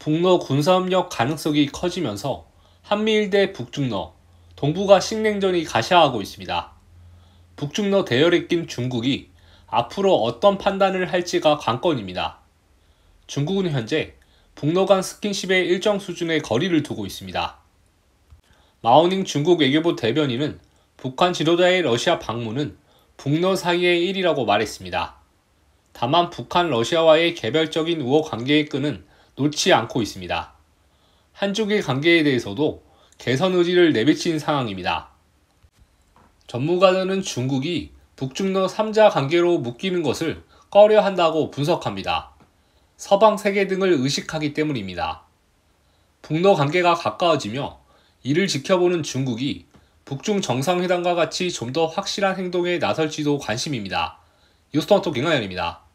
북러 군사협력 가능성이 커지면서 한미일 대 북중러, 동북아 식냉전이 가시화하고 있습니다. 북중러 대열에 낀 중국이 앞으로 어떤 판단을 할지가 관건입니다. 중국은 현재 북러 간 스킨십의 일정 수준의 거리를 두고 있습니다. 마오닝 중국 외교부 대변인은 북한 지도자의 러시아 방문은 북러 사이의 일이라고 말했습니다. 다만 북한 러시아와의 개별적인 우호 관계의 끈은 놓지 않고 있습니다. 한쪽의 관계에 대해서도 개선 의지를 내비친 상황입니다. 전문가들은 중국이 북중러 3자 관계로 묶이는 것을 꺼려 한다고 분석합니다. 서방 세계 등을 의식하기 때문입니다. 북러 관계가 가까워지며 이를 지켜보는 중국이 북중 정상회담과 같이 좀 더 확실한 행동에 나설지도 관심입니다. 유스턴토 경하연입니다.